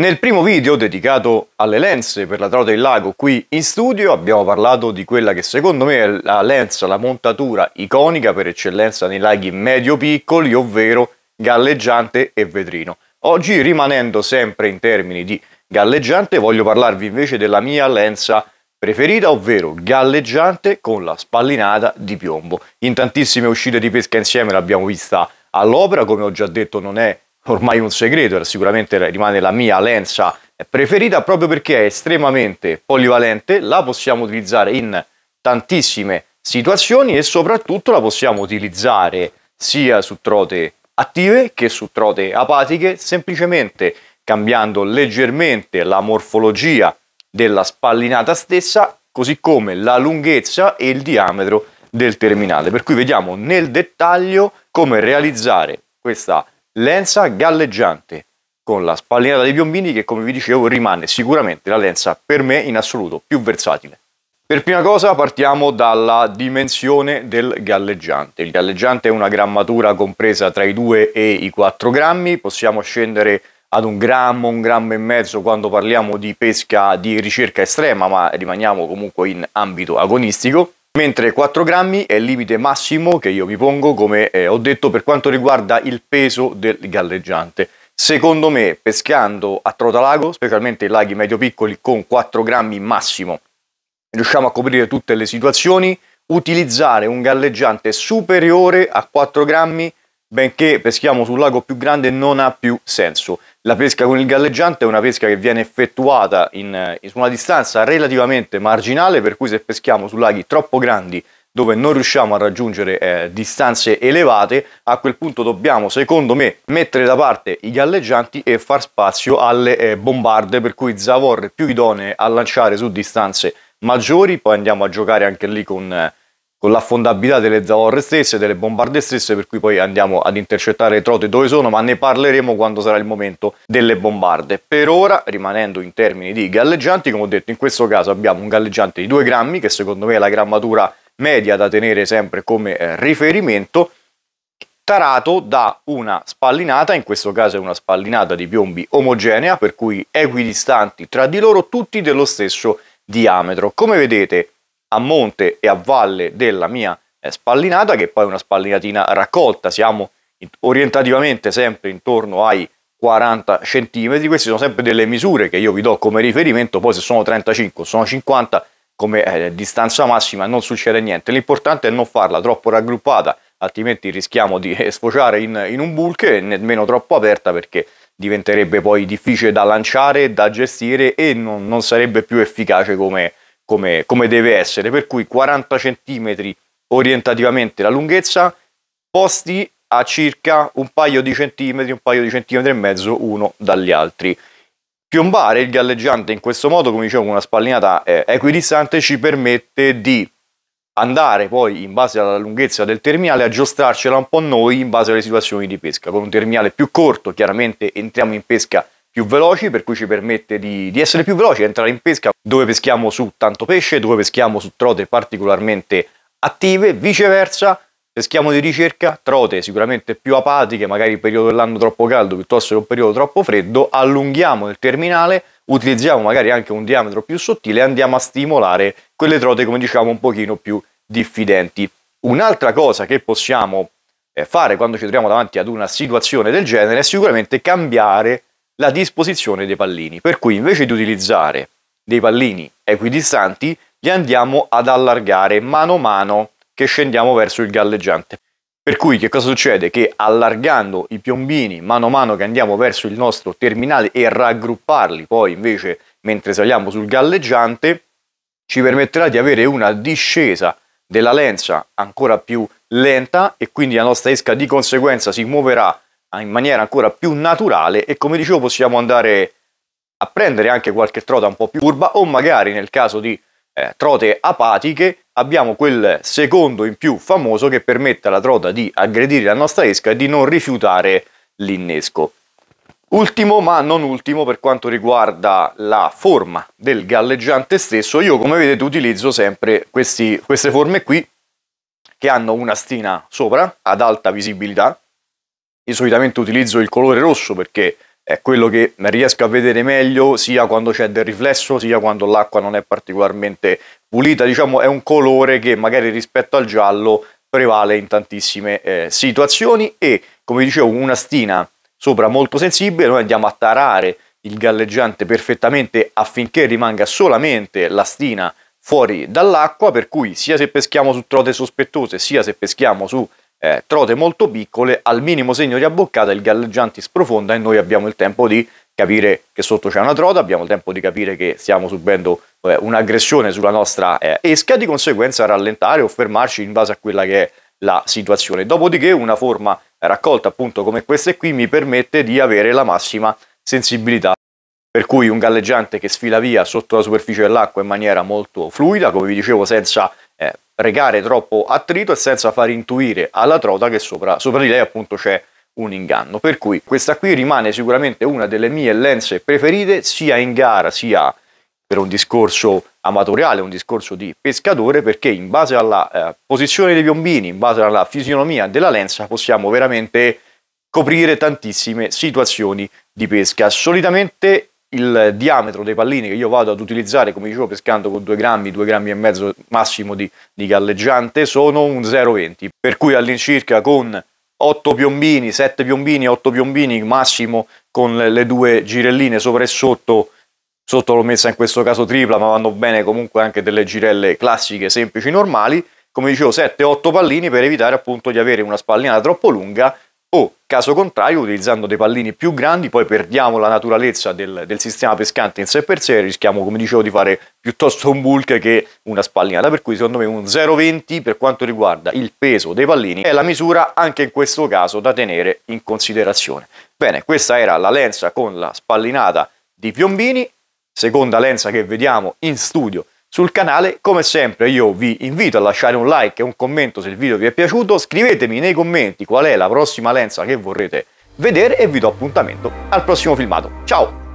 Nel primo video dedicato alle lenze per la trota in lago qui in studio abbiamo parlato di quella che secondo me è la lenza, la montatura iconica per eccellenza nei laghi medio-piccoli, ovvero galleggiante e vetrino. Oggi rimanendo sempre in termini di galleggiante voglio parlarvi invece della mia lenza preferita, ovvero galleggiante con la spallinata di piombo. In tantissime uscite di pesca insieme l'abbiamo vista all'opera, come ho già detto non è ormai un segreto, sicuramente rimane la mia lenza preferita proprio perché è estremamente polivalente, la possiamo utilizzare in tantissime situazioni e soprattutto la possiamo utilizzare sia su trote attive che su trote apatiche, semplicemente cambiando leggermente la morfologia della spallinata stessa, così come la lunghezza e il diametro del terminale. Per cui vediamo nel dettaglio come realizzare questa lenza galleggiante con la spallinata dei piombini che come vi dicevo rimane sicuramente la lenza per me in assoluto più versatile. Per prima cosa partiamo dalla dimensione del galleggiante. Il galleggiante è una grammatura compresa tra i 2 e i 4 grammi, possiamo scendere ad un grammo, un grammo e mezzo quando parliamo di pesca di ricerca estrema, ma rimaniamo comunque in ambito agonistico mentre 4 grammi è il limite massimo che io mi pongo, come eh, ho detto, per quanto riguarda il peso del galleggiante. Secondo me, pescando a trotalago, specialmente in laghi medio-piccoli, con 4 grammi massimo, riusciamo a coprire tutte le situazioni. Utilizzare un galleggiante superiore a 4 grammi benché peschiamo sul lago più grande non ha più senso. La pesca con il galleggiante è una pesca che viene effettuata in, in, una distanza relativamente marginale, per cui se peschiamo su laghi troppo grandi dove non riusciamo a raggiungere eh, distanze elevate, a quel punto dobbiamo, secondo me, mettere da parte i galleggianti e far spazio alle eh, bombarde, per cui zavorre più idonee a lanciare su distanze maggiori, poi andiamo a giocare anche lì con... Eh, con l'affondabilità delle zavorre stesse, delle bombarde stesse, per cui poi andiamo ad intercettare le trote dove sono, ma ne parleremo quando sarà il momento delle bombarde. Per ora, rimanendo in termini di galleggianti, come ho detto, in questo caso abbiamo un galleggiante di 2 grammi, che secondo me è la grammatura media da tenere sempre come eh, riferimento, tarato da una spallinata, in questo caso è una spallinata di piombi omogenea, per cui equidistanti tra di loro, tutti dello stesso diametro. Come vedete, a monte e a valle della mia eh, spallinata, che è poi una spallinatina raccolta, siamo orientativamente sempre intorno ai 40 cm, queste sono sempre delle misure che io vi do come riferimento, poi se sono 35 o sono 50 come eh, distanza massima non succede niente, l'importante è non farla troppo raggruppata, altrimenti rischiamo di eh, sfociare in, in un bulk e nemmeno troppo aperta perché diventerebbe poi difficile da lanciare, da gestire e non, non sarebbe più efficace come, come, come deve essere, per cui 40 cm orientativamente la lunghezza, posti a circa un paio di centimetri, un paio di centimetri e mezzo uno dagli altri. Piombare il galleggiante in questo modo, come dicevo, con una spallinata eh, equidistante ci permette di andare poi in base alla lunghezza del terminale, aggiustarcela un po' noi in base alle situazioni di pesca. Con un terminale più corto chiaramente entriamo in pesca più veloci, per cui ci permette di, di essere più veloci, entrare in pesca dove peschiamo su tanto pesce, dove peschiamo su trote particolarmente attive, viceversa peschiamo di ricerca, trote sicuramente più apatiche, magari il periodo dell'anno troppo caldo piuttosto che un periodo troppo freddo, allunghiamo il terminale, utilizziamo magari anche un diametro più sottile e andiamo a stimolare quelle trote, come diciamo, un pochino più diffidenti. Un'altra cosa che possiamo eh, fare quando ci troviamo davanti ad una situazione del genere è sicuramente cambiare la disposizione dei pallini. Per cui invece di utilizzare dei pallini equidistanti, li andiamo ad allargare mano a mano che scendiamo verso il galleggiante. Per cui che cosa succede? Che allargando i piombini mano a mano che andiamo verso il nostro terminale e raggrupparli poi invece mentre saliamo sul galleggiante, ci permetterà di avere una discesa della lenza ancora più lenta e quindi la nostra esca di conseguenza si muoverà in maniera ancora più naturale e come dicevo possiamo andare a prendere anche qualche trota un po' più curva o magari nel caso di eh, trote apatiche abbiamo quel secondo in più famoso che permette alla trota di aggredire la nostra esca e di non rifiutare l'innesco. Ultimo ma non ultimo per quanto riguarda la forma del galleggiante stesso, io come vedete utilizzo sempre questi, queste forme qui che hanno una stina sopra ad alta visibilità io solitamente utilizzo il colore rosso perché è quello che riesco a vedere meglio sia quando c'è del riflesso sia quando l'acqua non è particolarmente pulita diciamo è un colore che magari rispetto al giallo prevale in tantissime eh, situazioni e come dicevo una stina sopra molto sensibile noi andiamo a tarare il galleggiante perfettamente affinché rimanga solamente la stina fuori dall'acqua per cui sia se peschiamo su trote sospettose sia se peschiamo su eh, trote molto piccole, al minimo segno di abboccata il galleggiante sprofonda e noi abbiamo il tempo di capire che sotto c'è una trota, abbiamo il tempo di capire che stiamo subendo eh, un'aggressione sulla nostra eh, esca, di conseguenza rallentare o fermarci in base a quella che è la situazione. Dopodiché una forma raccolta appunto come queste qui mi permette di avere la massima sensibilità. Per cui un galleggiante che sfila via sotto la superficie dell'acqua in maniera molto fluida, come vi dicevo, senza precare troppo attrito e senza far intuire alla trota che sopra, sopra di lei appunto c'è un inganno. Per cui questa qui rimane sicuramente una delle mie lenze preferite sia in gara sia per un discorso amatoriale, un discorso di pescatore, perché in base alla eh, posizione dei piombini, in base alla fisionomia della lenza, possiamo veramente coprire tantissime situazioni di pesca. Solitamente il diametro dei pallini che io vado ad utilizzare, come dicevo, pescando con 2 grammi, 2 grammi e mezzo massimo di, di galleggiante, sono un 0,20. Per cui all'incirca con 8 piombini, 7 piombini, 8 piombini massimo con le, due girelline sopra e sotto, sotto l'ho messa in questo caso tripla, ma vanno bene comunque anche delle girelle classiche, semplici, normali, come dicevo 7-8 pallini per evitare appunto di avere una spallina troppo lunga Caso contrario, utilizzando dei pallini più grandi, poi perdiamo la naturalezza del, del sistema pescante in sé per sé e rischiamo, come dicevo, di fare piuttosto un bulk che una spallinata. Per cui, secondo me, un 0,20 per quanto riguarda il peso dei pallini è la misura anche in questo caso da tenere in considerazione. Bene, questa era la lenza con la spallinata di Piombini, seconda lenza che vediamo in studio sul canale. Come sempre io vi invito a lasciare un like e un commento se il video vi è piaciuto, scrivetemi nei commenti qual è la prossima lenza che vorrete vedere e vi do appuntamento al prossimo filmato. Ciao!